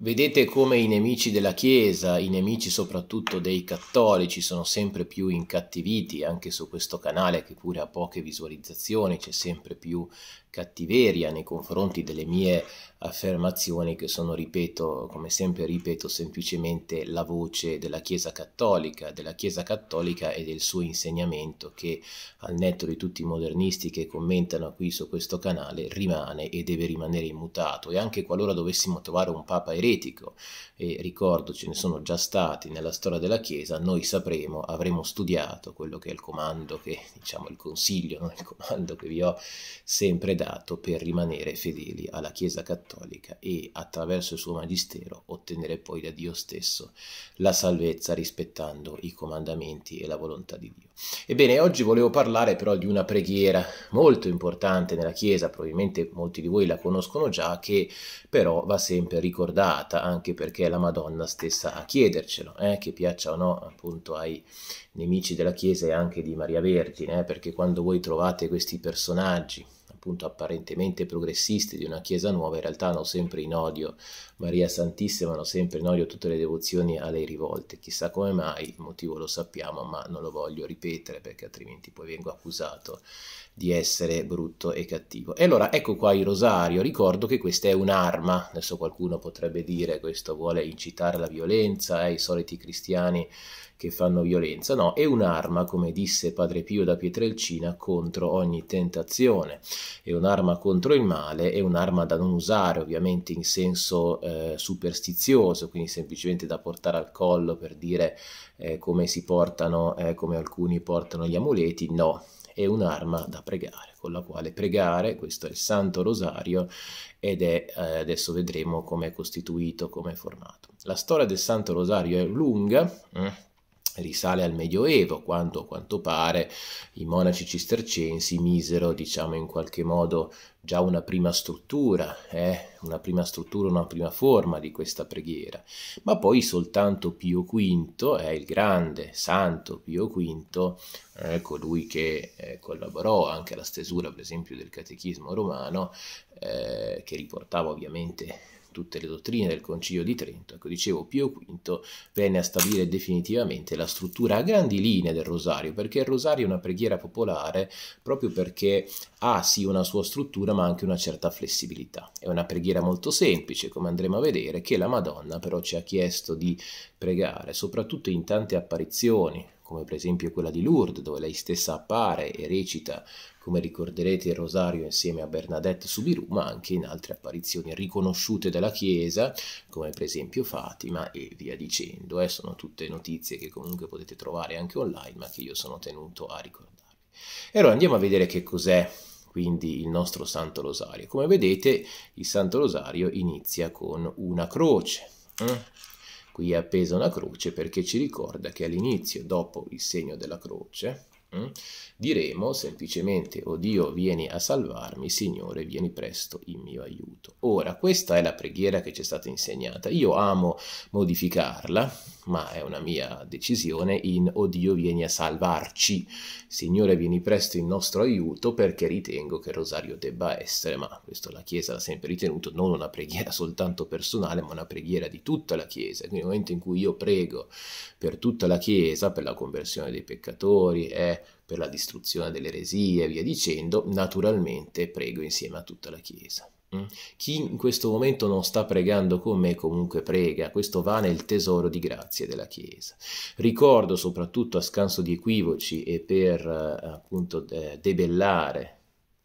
Vedete come i nemici della Chiesa, i nemici soprattutto dei cattolici, sono sempre più incattiviti anche su questo canale che pure ha poche visualizzazioni, c'è sempre più cattiveria nei confronti delle mie affermazioni che sono, ripeto, come sempre ripeto, semplicemente la voce della Chiesa Cattolica, della Chiesa Cattolica e del suo insegnamento che al netto di tutti i modernisti che commentano qui su questo canale rimane e deve rimanere immutato e anche qualora dovessimo trovare un Papa eretico, e ricordo ce ne sono già stati nella storia della Chiesa, noi sapremo, avremo studiato quello che è il comando che, diciamo, il consiglio, non il comando che vi ho sempre dato operato per rimanere fedeli alla Chiesa cattolica e, attraverso il suo magistero, ottenere poi da Dio stesso la salvezza rispettando i comandamenti e la volontà di Dio. Ebbene, oggi volevo parlare però di una preghiera molto importante nella Chiesa, probabilmente molti di voi la conoscono già, che però va sempre ricordata anche perché è la Madonna stessa a chiedercelo, eh, che piaccia o no appunto ai nemici della Chiesa e anche di Maria Vergine, eh, perché quando voi trovate questi personaggi appunto apparentemente progressisti di una Chiesa nuova in realtà hanno sempre in odio Maria Santissima, hanno sempre in odio tutte le devozioni a lei rivolte. Chissà come mai, il motivo lo sappiamo, ma non lo voglio ripetere perché altrimenti poi vengo accusato di essere brutto e cattivo. E allora ecco qua il rosario, ricordo che questa è un'arma, adesso qualcuno potrebbe dire questo vuole incitare la violenza, eh, i soliti cristiani che fanno violenza, no, è un'arma, come disse Padre Pio da Pietrelcina, contro ogni tentazione, è un'arma contro il male, è un'arma da non usare ovviamente in senso eh, superstizioso, quindi semplicemente da portare al collo per dire eh, come si portano, eh, come alcuni portano gli amuleti, no, è un'arma da pregare, con la quale pregare, questo è il Santo Rosario ed è, eh, adesso vedremo come è costituito, come è formato. La storia del Santo Rosario è lunga, eh, risale al Medioevo, quando a quanto pare i monaci cistercensi misero, diciamo in qualche modo, già una prima struttura, eh? una prima struttura, una prima forma di questa preghiera. Ma poi soltanto Pio V, eh, il grande santo Pio V, eh, colui che eh, collaborò anche alla stesura, per esempio, del Catechismo romano, eh, che riportava ovviamente tutte le dottrine del Concilio di Trento, ecco, dicevo, Pio V venne a stabilire definitivamente la struttura a grandi linee del rosario, perché il rosario è una preghiera popolare proprio perché ha sì una sua struttura ma anche una certa flessibilità. È una preghiera molto semplice, come andremo a vedere, che la Madonna però ci ha chiesto di pregare, soprattutto in tante apparizioni, come per esempio quella di Lourdes, dove lei stessa appare e recita, come ricorderete, il rosario insieme a Bernadette Subiru, ma anche in altre apparizioni riconosciute dalla Chiesa, come per esempio Fatima e via dicendo. Eh, sono tutte notizie che comunque potete trovare anche online, ma che io sono tenuto a ricordarvi. E allora andiamo a vedere che cos'è quindi il nostro Santo Rosario. Come vedete, il Santo Rosario inizia con una croce. Eh? Qui è appesa una croce perché ci ricorda che all'inizio, dopo il segno della croce, mm, diremo semplicemente o Dio vieni a salvarmi, Signore vieni presto in mio aiuto. Ora questa è la preghiera che ci è stata insegnata, io amo modificarla ma è una mia decisione, in O Dio vieni a salvarci, Signore vieni presto in nostro aiuto perché ritengo che il rosario debba essere, ma questo la Chiesa l'ha sempre ritenuto, non una preghiera soltanto personale, ma una preghiera di tutta la Chiesa. Quindi nel momento in cui io prego per tutta la Chiesa, per la conversione dei peccatori, eh, per la distruzione delle eresie e via dicendo, naturalmente prego insieme a tutta la Chiesa. Mm. Chi in questo momento non sta pregando con me comunque prega, questo va nel tesoro di grazie della Chiesa. Ricordo soprattutto a scanso di equivoci e per eh, appunto debellare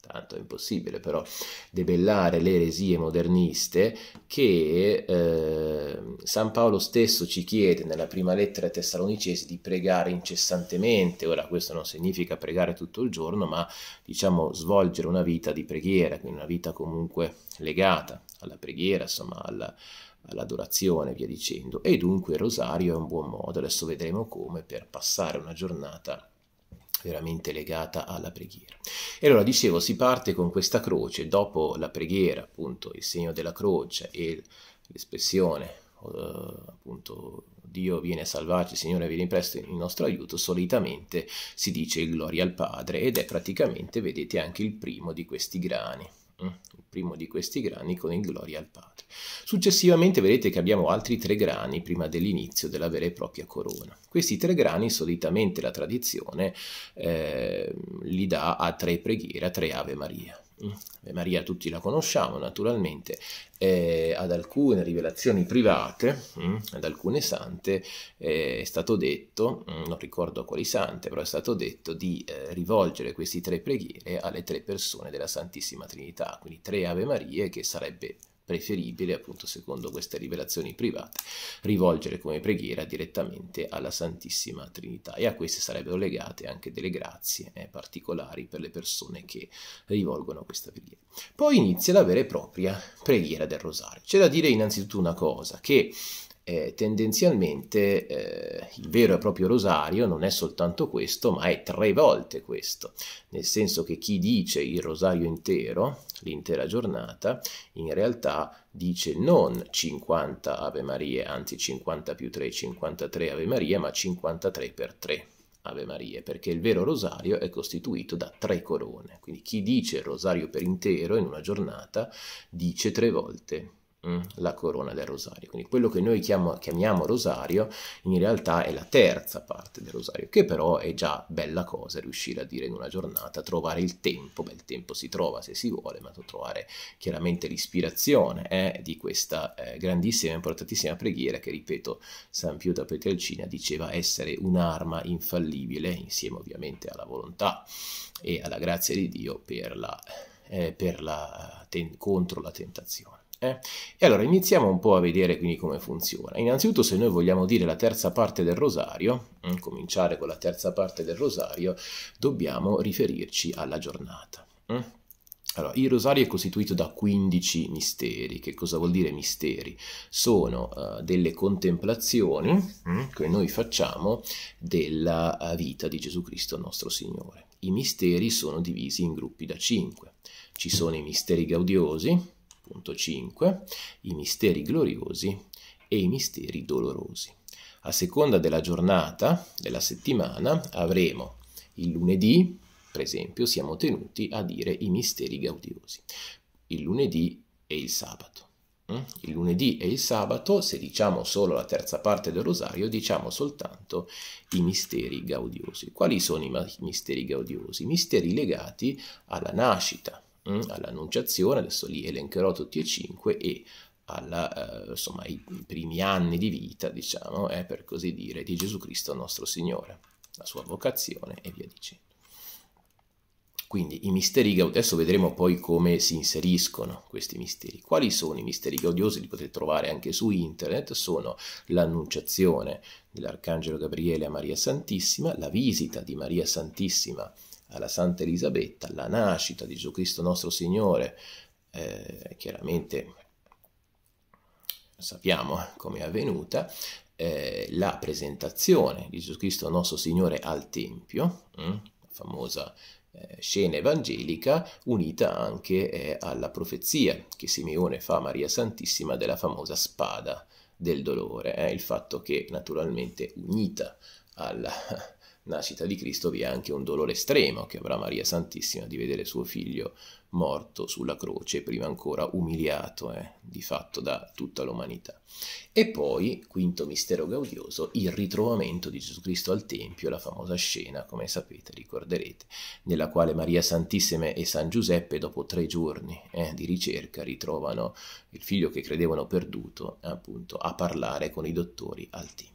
tanto è impossibile però, debellare le eresie moderniste che eh, San Paolo stesso ci chiede nella prima lettera ai Tessalonicesi di pregare incessantemente, ora questo non significa pregare tutto il giorno, ma diciamo svolgere una vita di preghiera, quindi una vita comunque legata alla preghiera, insomma alla, all'adorazione, via dicendo. E dunque il rosario è un buon modo, adesso vedremo come, per passare una giornata veramente legata alla preghiera. E allora dicevo, si parte con questa croce, dopo la preghiera, appunto, il segno della croce e l'espressione, eh, appunto, Dio viene a salvarci, Signore vieni presto il nostro aiuto, solitamente si dice il gloria al Padre ed è praticamente, vedete, anche il primo di questi grani. Mm, il primo di questi grani con il gloria al Padre. Successivamente vedete che abbiamo altri tre grani prima dell'inizio della vera e propria corona. Questi tre grani solitamente la tradizione eh, li dà a tre preghiere, a tre Ave Maria. Maria tutti la conosciamo naturalmente, eh, ad alcune rivelazioni private, mh, mm, ad alcune sante, eh, è stato detto, mh, mm, non ricordo quali sante, però è stato detto di eh, rivolgere queste tre preghiere alle tre persone della Santissima Trinità, quindi tre Ave Marie che sarebbe preferibile, appunto secondo queste rivelazioni private, rivolgere come preghiera direttamente alla Santissima Trinità e a queste sarebbero legate anche delle grazie eh, particolari per le persone che rivolgono questa preghiera. Poi inizia la vera e propria preghiera del rosario. C'è da dire innanzitutto una cosa, che eh, tendenzialmente eh, il vero e proprio rosario non è soltanto questo, ma è tre volte questo, nel senso che chi dice il rosario intero, l'intera giornata, in realtà dice non 50 Ave Marie, anzi 50 più 3, 53 Ave Marie, ma 53 per 3. Ave Marie, perché il vero rosario è costituito da tre corone, quindi chi dice il rosario per intero in una giornata dice tre volte Mm, la corona del rosario. Quindi quello che noi chiamo, chiamiamo rosario in realtà è la terza parte del rosario, che però è già bella cosa riuscire a dire in una giornata, trovare il tempo, beh il tempo si trova se si vuole, ma trovare chiaramente l'ispirazione eh, di questa eh, grandissima e importantissima preghiera che, ripeto, San Pio da Petrelcina diceva essere un'arma infallibile, insieme ovviamente alla volontà e alla grazia di Dio per la, eh, per la contro la tentazione. Eh? E allora iniziamo un po' a vedere quindi come funziona. Innanzitutto se noi vogliamo dire la terza parte del rosario, eh, cominciare con la terza parte del rosario, dobbiamo riferirci alla giornata. Eh? Allora, il rosario è costituito da 15 misteri. Che cosa vuol dire misteri? Sono uh, delle contemplazioni mm, che noi facciamo della eh, vita di Gesù Cristo nostro Signore. I misteri sono divisi in gruppi da 5. Ci sono i misteri gaudiosi, Punto 5. I misteri gloriosi e i misteri dolorosi. A seconda della giornata, della settimana, avremo il lunedì, per esempio, siamo tenuti a dire i misteri gaudiosi. Il lunedì e il sabato. Mm? Il lunedì e il sabato, se diciamo solo la terza parte del rosario, diciamo soltanto i misteri gaudiosi. Quali sono i misteri gaudiosi? I misteri legati alla nascita, Mm, all'Annunciazione, adesso li elencherò tutti e cinque e alla, eh, insomma, ai primi anni di vita, diciamo, eh, per così dire, di Gesù Cristo nostro Signore, la sua vocazione e via dicendo. Quindi i misteri gaudiosi, adesso vedremo poi come si inseriscono questi misteri. Quali sono i misteri gaudiosi? Li potete trovare anche su internet, sono l'annunciazione dell'Arcangelo Gabriele a Maria Santissima, la visita di Maria Santissima alla Santa Elisabetta, alla nascita di Gesù Cristo nostro Signore, eh, chiaramente sappiamo come è avvenuta, eh, la presentazione di Gesù Cristo nostro Signore al Tempio, mh, mm, la famosa eh, scena evangelica, unita anche eh, alla profezia che Simeone fa a Maria Santissima della famosa spada del dolore, eh, il fatto che naturalmente unita alla nascita di Cristo vi è anche un dolore estremo che avrà Maria Santissima di vedere suo figlio morto sulla croce, prima ancora umiliato eh, di fatto da tutta l'umanità. E poi, quinto mistero gaudioso, il ritrovamento di Gesù Cristo al Tempio, la famosa scena, come sapete, ricorderete, nella quale Maria Santissima e San Giuseppe, dopo tre giorni eh, di ricerca, ritrovano il figlio che credevano perduto, appunto, a parlare con i dottori al Tempio.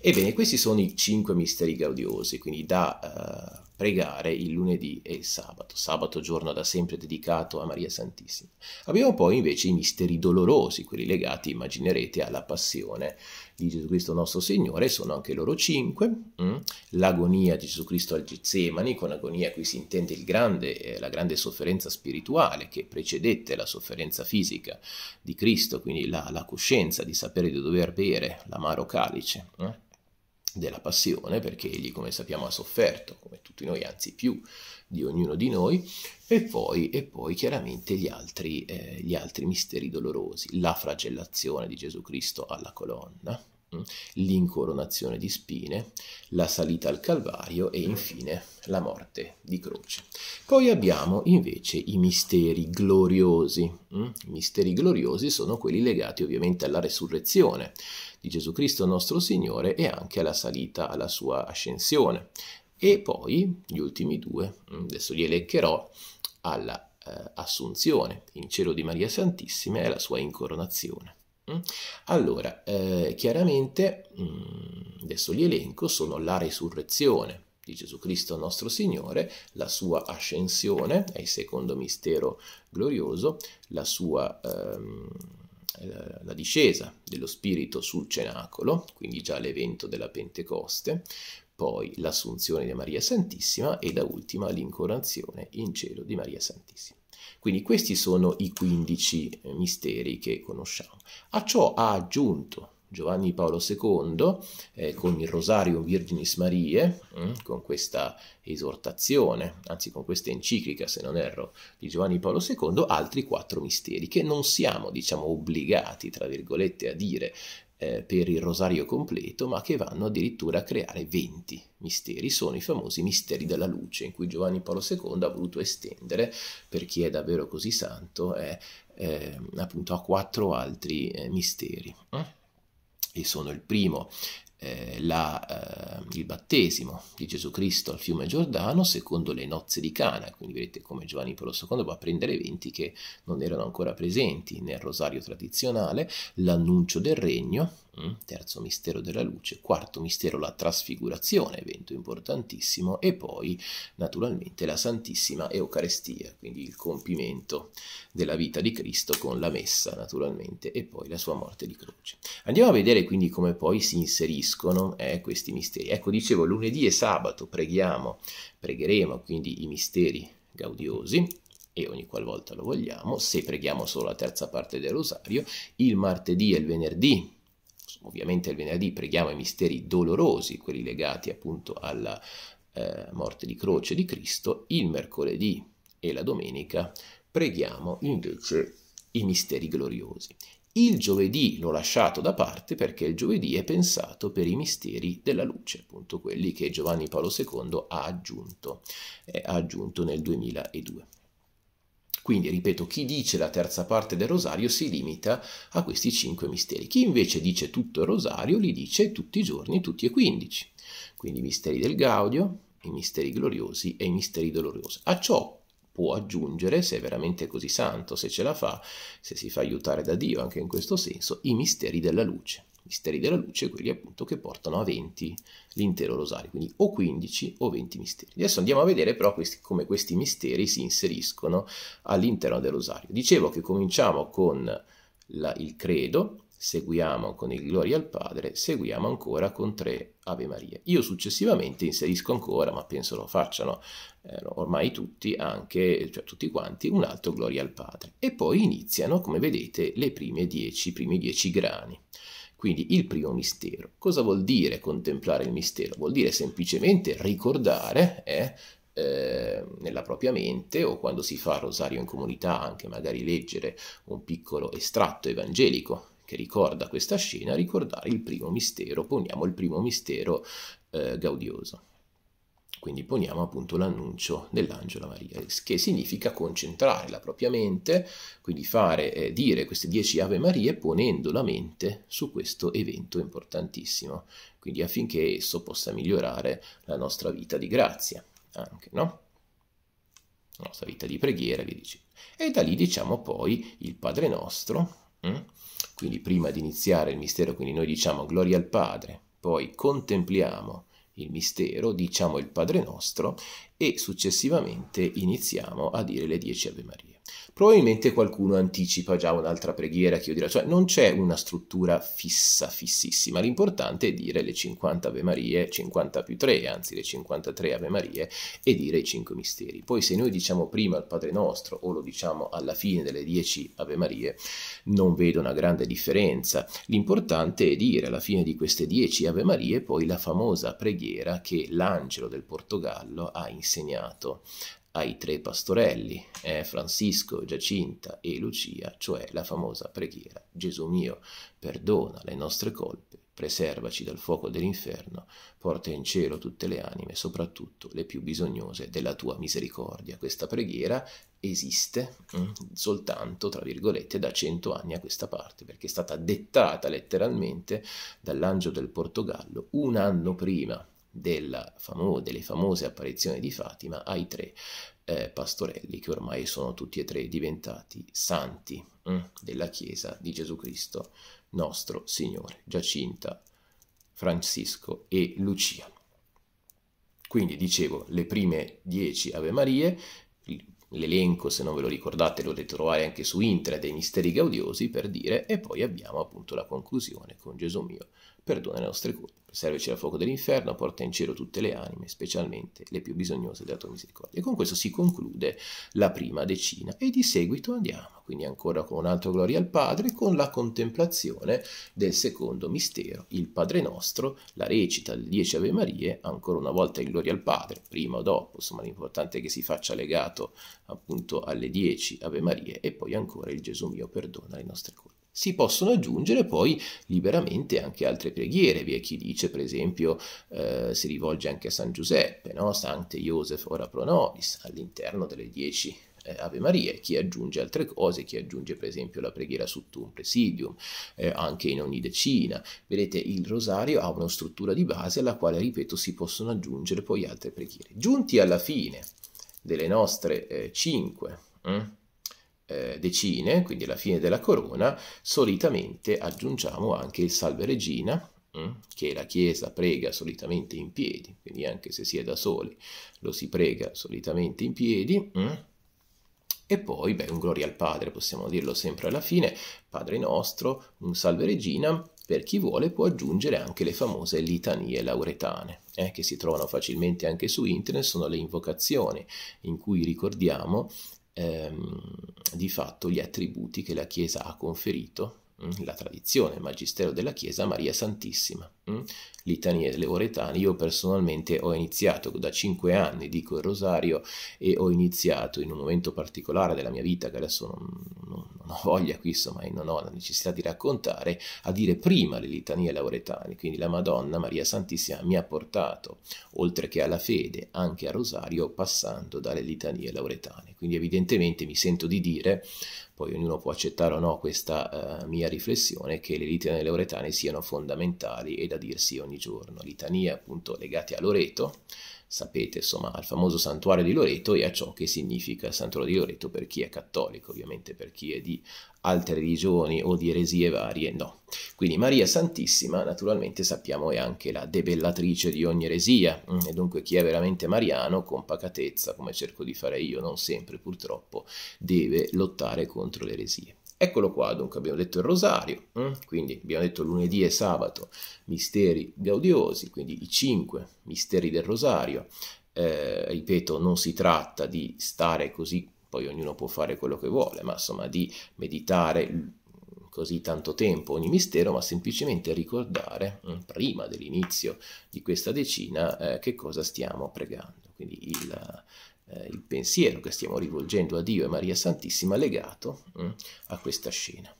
Ebbene, questi sono i cinque misteri gaudiosi, quindi da... Eh, pregare il lunedì e il sabato, sabato giorno da sempre dedicato a Maria Santissima. Abbiamo poi invece i misteri dolorosi, quelli legati, immaginerete, alla passione di Gesù Cristo nostro Signore, sono anche loro cinque, mm? l'agonia di Gesù Cristo al Getsemani, con agonia qui si intende grande, eh, la grande sofferenza spirituale che precedette la sofferenza fisica di Cristo, quindi la, la coscienza di sapere di dover bere l'amaro calice, eh, della passione, perché egli, come sappiamo, ha sofferto tutti noi, anzi più di ognuno di noi, e poi, e poi chiaramente gli altri, eh, gli altri misteri dolorosi, la flagellazione di Gesù Cristo alla colonna, mm, l'incoronazione di spine, la salita al Calvario e infine la morte di croce. Poi abbiamo invece i misteri gloriosi. Mm. I misteri gloriosi sono quelli legati ovviamente alla resurrezione di Gesù Cristo nostro Signore e anche alla salita, alla sua ascensione e poi gli ultimi due, mm, adesso li eleggerò alla eh, Assunzione in cielo di Maria Santissima e alla sua incoronazione. Mm. Allora, eh, chiaramente, mm, adesso li elenco, sono la risurrezione di Gesù Cristo nostro Signore, la sua ascensione, è il secondo mistero glorioso, la sua... Ehm, eh, la discesa dello Spirito sul cenacolo, quindi già l'evento della Pentecoste, poi l'Assunzione di Maria Santissima e da ultima l'incoronazione in cielo di Maria Santissima. Quindi questi sono i 15 eh, misteri che conosciamo. A ciò ha aggiunto Giovanni Paolo II eh, con il Rosario Virginis Marie, mh, mm, con questa esortazione, anzi con questa enciclica, se non erro, di Giovanni Paolo II, altri quattro misteri che non siamo, diciamo, obbligati, tra virgolette, a dire eh, per il rosario completo, ma che vanno addirittura a creare 20 misteri. Sono i famosi misteri della luce, in cui Giovanni Paolo II ha voluto estendere, per chi è davvero così santo, eh, eh, appunto a quattro altri eh, misteri. Eh? E sono il primo eh, la, eh, il battesimo di Gesù Cristo al fiume Giordano secondo le nozze di Cana, quindi vedete come Giovanni Paolo II va a prendere eventi che non erano ancora presenti nel rosario tradizionale, l'annuncio del regno, Mm? terzo mistero della luce, quarto mistero la trasfigurazione, evento importantissimo, e poi naturalmente la Santissima Eucarestia, quindi il compimento della vita di Cristo con la messa naturalmente e poi la sua morte di croce. Andiamo a vedere quindi come poi si inseriscono eh, questi misteri. Ecco, dicevo, lunedì e sabato preghiamo, pregheremo quindi i misteri gaudiosi, e ogni qualvolta lo vogliamo, se preghiamo solo la terza parte del rosario, il martedì e il venerdì ovviamente il venerdì preghiamo i misteri dolorosi, quelli legati appunto alla eh, morte di croce di Cristo, il mercoledì e la domenica preghiamo invece i misteri gloriosi. Il giovedì l'ho lasciato da parte perché il giovedì è pensato per i misteri della luce, appunto quelli che Giovanni Paolo II ha aggiunto, eh, ha aggiunto nel 2002. Quindi, ripeto, chi dice la terza parte del rosario si limita a questi cinque misteri. Chi invece dice tutto il rosario li dice tutti i giorni, tutti e quindici. Quindi i misteri del Gaudio, i misteri gloriosi e i misteri dolorosi. A ciò può aggiungere, se è veramente così santo, se ce la fa, se si fa aiutare da Dio anche in questo senso, i misteri della luce gli misteri della luce, quelli appunto che portano a 20 l'intero rosario, quindi o 15 o 20 misteri. Adesso andiamo a vedere però questi, come questi misteri si inseriscono all'interno del rosario. Dicevo che cominciamo con la, il credo, seguiamo con il Gloria al Padre, seguiamo ancora con tre Ave Maria. Io successivamente inserisco ancora, ma penso lo facciano eh, ormai tutti, anche cioè tutti quanti, un altro Gloria al Padre. E poi iniziano, come vedete, le prime 10, i primi 10 grani. Quindi il primo mistero. Cosa vuol dire contemplare il mistero? Vuol dire semplicemente ricordare eh, eh, nella propria mente o quando si fa rosario in comunità anche magari leggere un piccolo estratto evangelico che ricorda questa scena, ricordare il primo mistero, poniamo il primo mistero eh, gaudioso. Quindi poniamo appunto l'annuncio dell'angelo Maria, che significa concentrare la propria mente, quindi fare eh, dire queste dieci Ave Marie ponendo la mente su questo evento importantissimo, quindi affinché esso possa migliorare la nostra vita di grazia, anche, no? La nostra vita di preghiera, vi dice. E da lì diciamo poi il Padre nostro, hm? quindi prima di iniziare il mistero, quindi noi diciamo gloria al Padre, poi contempliamo il mistero, diciamo il Padre nostro e successivamente iniziamo a dire le dieci Ave Maria. Probabilmente qualcuno anticipa già un'altra preghiera che io dirò, cioè non c'è una struttura fissa, fississima, l'importante è dire le 50 Ave Marie, 50 più 3, anzi le 53 Ave Marie e dire i 5 misteri. Poi se noi diciamo prima il Padre Nostro o lo diciamo alla fine delle 10 Ave Marie, non vedo una grande differenza. L'importante è dire alla fine di queste 10 Ave Marie poi la famosa preghiera che l'angelo del Portogallo ha insegnato ai tre pastorelli, eh, Francisco, Giacinta e Lucia, cioè la famosa preghiera Gesù mio, perdona le nostre colpe, preservaci dal fuoco dell'inferno, porta in cielo tutte le anime, soprattutto le più bisognose della tua misericordia. Questa preghiera esiste mm, soltanto, tra virgolette, da cento anni a questa parte, perché è stata dettata letteralmente dall'angelo del Portogallo un anno prima famo delle famose apparizioni di Fatima ai tre eh, pastorelli che ormai sono tutti e tre diventati santi mm, della Chiesa di Gesù Cristo nostro Signore, Giacinta, Francisco e Lucia. Quindi dicevo, le prime dieci Ave Marie, l'elenco se non ve lo ricordate lo ritrovate anche su internet dei misteri gaudiosi per dire, e poi abbiamo appunto la conclusione con Gesù mio, perdona le nostre colpe, preservaci al fuoco dell'inferno, porta in cielo tutte le anime, specialmente le più bisognose della tua misericordia. E con questo si conclude la prima decina e di seguito andiamo, quindi ancora con un altro gloria al Padre, con la contemplazione del secondo mistero, il Padre nostro, la recita delle Dieci Ave Marie, ancora una volta il gloria al Padre, prima o dopo, insomma l'importante è che si faccia legato appunto alle Dieci Ave Marie e poi ancora il Gesù mio perdona le nostre colpe si possono aggiungere poi liberamente anche altre preghiere. Vi è chi dice, per esempio, eh, si rivolge anche a San Giuseppe, no? Sante Iosef ora pro nobis, all'interno delle dieci eh, Ave Maria, chi aggiunge altre cose, chi aggiunge per esempio la preghiera su un presidium, eh, anche in ogni decina. Vedete, il rosario ha una struttura di base alla quale, ripeto, si possono aggiungere poi altre preghiere. Giunti alla fine delle nostre eh, cinque, mm? eh, decine, quindi alla fine della corona, solitamente aggiungiamo anche il Salve Regina, mm, che la Chiesa prega solitamente in piedi, quindi anche se si è da soli lo si prega solitamente in piedi, mm. e poi beh, un gloria al Padre, possiamo dirlo sempre alla fine, Padre nostro, un Salve Regina, per chi vuole può aggiungere anche le famose litanie lauretane, eh, che si trovano facilmente anche su internet, sono le invocazioni in cui ricordiamo ehm, di fatto gli attributi che la Chiesa ha conferito, mm, la tradizione, il magistero della Chiesa a Maria Santissima. Mm? litanie leoretane. Io personalmente ho iniziato da 5 anni, dico il rosario, e ho iniziato in un momento particolare della mia vita, che adesso non, non, non ho voglia qui, insomma, e non ho la necessità di raccontare, a dire prima le litanie lauretane. Quindi la Madonna Maria Santissima mi ha portato, oltre che alla fede, anche al rosario, passando dalle litanie lauretane. Quindi evidentemente mi sento di dire, poi ognuno può accettare o no questa uh, mia riflessione, che le litanie lauretane siano fondamentali e da dirsi ogni giorno, litanie appunto legate a Loreto, sapete insomma al famoso santuario di Loreto e a ciò che significa santuario di Loreto per chi è cattolico, ovviamente per chi è di altre religioni o di eresie varie, no. Quindi Maria Santissima naturalmente sappiamo è anche la debellatrice di ogni eresia mm, e dunque chi è veramente mariano con pacatezza, come cerco di fare io non sempre purtroppo, deve lottare contro le eresie. Eccolo qua, dunque abbiamo detto il rosario, eh? quindi abbiamo detto lunedì e sabato misteri gaudiosi, quindi i cinque misteri del rosario. Eh, ripeto, non si tratta di stare così, poi ognuno può fare quello che vuole, ma insomma di meditare così tanto tempo ogni mistero, ma semplicemente ricordare eh, prima dell'inizio di questa decina eh, che cosa stiamo pregando. Quindi il, eh, il pensiero che stiamo rivolgendo a Dio e Maria Santissima legato mh, mm, a questa scena.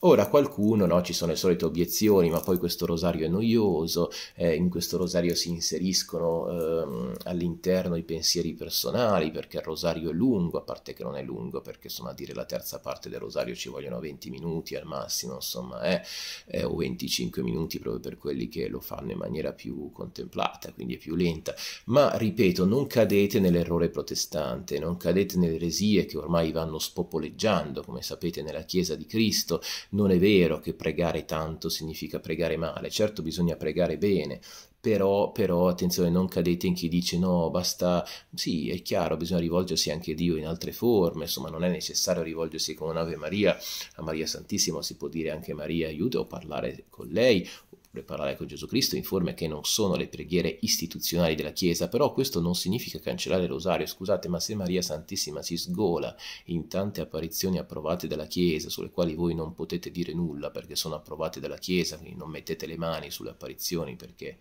Ora qualcuno, no, ci sono le solite obiezioni, ma poi questo rosario è noioso, eh, in questo rosario si inseriscono eh, all'interno i pensieri personali perché il rosario è lungo, a parte che non è lungo perché insomma a dire la terza parte del rosario ci vogliono 20 minuti al massimo, insomma, eh, eh o 25 minuti proprio per quelli che lo fanno in maniera più contemplata, quindi è più lenta, ma ripeto, non cadete nell'errore protestante, non cadete nelle eresie che ormai vanno spopoleggiando, come sapete, nella Chiesa di Cristo, Cristo. Non è vero che pregare tanto significa pregare male, certo bisogna pregare bene, però, però, attenzione, non cadete in chi dice no, basta, sì, è chiaro, bisogna rivolgersi anche a Dio in altre forme, insomma, non è necessario rivolgersi con un'Ave Maria, a Maria Santissima si può dire anche Maria aiuta o parlare con lei, preparare con Gesù Cristo in forme che non sono le preghiere istituzionali della Chiesa, però questo non significa cancellare il rosario, scusate, ma se Maria Santissima si sgola in tante apparizioni approvate dalla Chiesa, sulle quali voi non potete dire nulla perché sono approvate dalla Chiesa, quindi non mettete le mani sulle apparizioni perché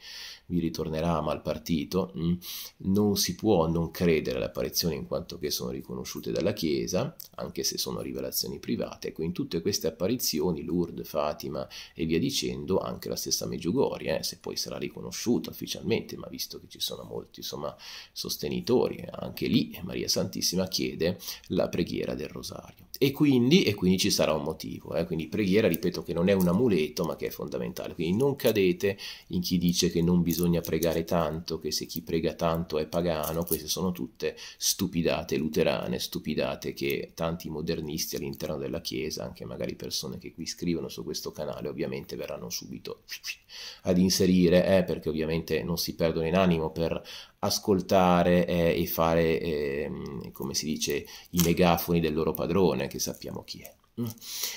vi ritornerà mal partito, mm, non si può non credere alle apparizioni in quanto che sono riconosciute dalla Chiesa, anche se sono rivelazioni private, ecco in tutte queste apparizioni, Lourdes, Fatima e via dicendo, anche la stessa Piazza Meggiugorie, eh, se poi sarà riconosciuta ufficialmente, ma visto che ci sono molti insomma, sostenitori, anche lì Maria Santissima chiede la preghiera del rosario. E quindi, e quindi, ci sarà un motivo. Eh? Quindi preghiera, ripeto, che non è un amuleto, ma che è fondamentale. Quindi non cadete in chi dice che non bisogna pregare tanto, che se chi prega tanto è pagano. Queste sono tutte stupidate luterane, stupidate che tanti modernisti all'interno della Chiesa, anche magari persone che qui scrivono su questo canale, ovviamente verranno subito ad inserire, eh? perché ovviamente non si perdono in animo per ascoltare eh, e fare, eh, come si dice, i megafoni del loro padrone, che sappiamo chi è. Mm.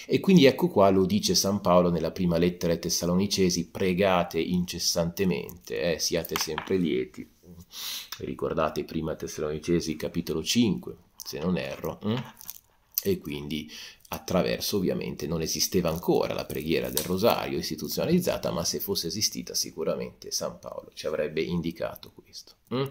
E quindi ecco qua lo dice San Paolo nella prima lettera ai Tessalonicesi, pregate incessantemente, eh, siate sempre lieti. Mm. Ricordate prima Tessalonicesi capitolo 5, se non erro. Mm. E quindi attraverso ovviamente non esisteva ancora la preghiera del rosario istituzionalizzata, ma se fosse esistita sicuramente San Paolo ci avrebbe indicato questo. Mm?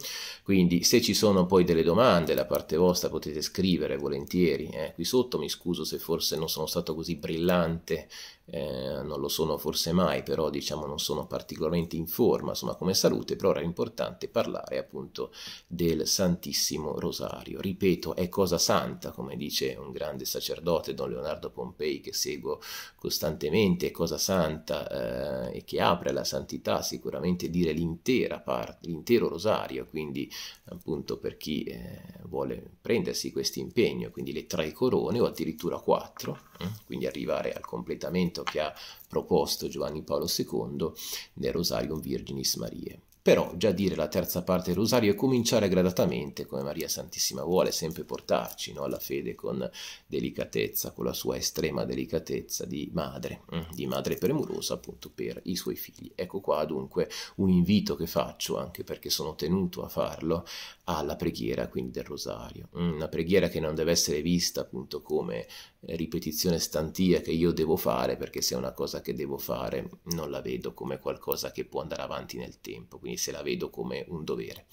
Quindi se ci sono poi delle domande da parte vostra potete scrivere volentieri eh, qui sotto, mi scuso se forse non sono stato così brillante, eh, non lo sono forse mai, però diciamo non sono particolarmente in forma, insomma come salute, però era importante parlare appunto del Santissimo Rosario. Ripeto, è cosa santa, come dice un grande sacerdote, Don Leonardo Pompei che seguo costantemente, Cosa Santa eh, e che apre alla santità sicuramente dire l'intera parte, l'intero rosario, quindi appunto per chi eh, vuole prendersi questo impegno, quindi le tre corone o addirittura quattro, eh, quindi arrivare al completamento che ha proposto Giovanni Paolo II nel Rosario Virginis Mariae. Però già dire la terza parte del rosario e cominciare gradatamente, come Maria Santissima vuole sempre portarci no? alla fede con delicatezza, con la sua estrema delicatezza di madre, mm, di madre premurosa appunto per i suoi figli. Ecco qua dunque un invito che faccio, anche perché sono tenuto a farlo, alla ah, preghiera, quindi del rosario. Mm, una preghiera che non deve essere vista appunto come ripetizione stantia che io devo fare, perché se è una cosa che devo fare non la vedo come qualcosa che può andare avanti nel tempo, quindi se la vedo come un dovere.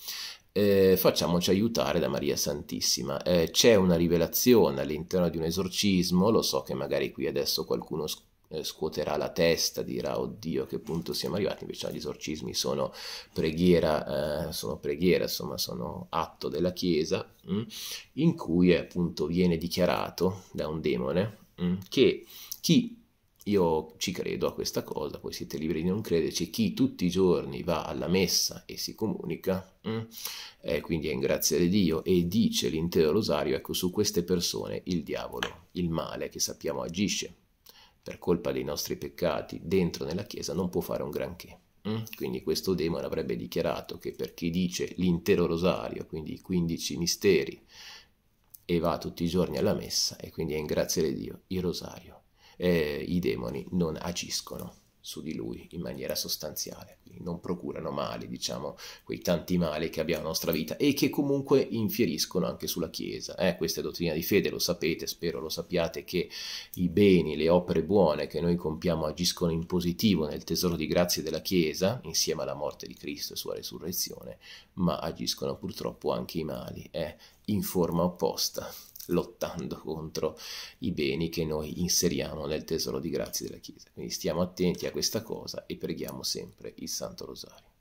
Eh, facciamoci aiutare da Maria Santissima. Eh, c'è una rivelazione all'interno di un esorcismo, lo so che magari qui adesso qualcuno eh, scuoterà la testa, dirà oddio che punto siamo arrivati, invece gli esorcismi sono preghiera, eh, sono preghiera, insomma sono atto della Chiesa, mh, mm, in cui appunto viene dichiarato da un demone mh, mm, che chi io ci credo a questa cosa, voi siete liberi di non crederci, chi tutti i giorni va alla messa e si comunica, mh, mm, eh, quindi è in grazia di Dio e dice l'intero rosario, ecco su queste persone il diavolo, il male che sappiamo agisce, per colpa dei nostri peccati dentro nella Chiesa non può fare un granché. Mm? Quindi questo demone avrebbe dichiarato che per chi dice l'intero rosario, quindi i 15 misteri, e va tutti i giorni alla messa e quindi è in grazia di Dio, il rosario, eh, i demoni non agiscono su di lui in maniera sostanziale, quindi non procurano mali, diciamo, quei tanti mali che abbiamo nella nostra vita e che comunque infieriscono anche sulla Chiesa. Eh, questa è dottrina di fede, lo sapete, spero lo sappiate, che i beni, le opere buone che noi compiamo agiscono in positivo nel tesoro di grazie della Chiesa, insieme alla morte di Cristo e sua resurrezione, ma agiscono purtroppo anche i mali, eh, in forma opposta lottando contro i beni che noi inseriamo nel tesoro di grazia della Chiesa. Quindi stiamo attenti a questa cosa e preghiamo sempre il Santo Rosario.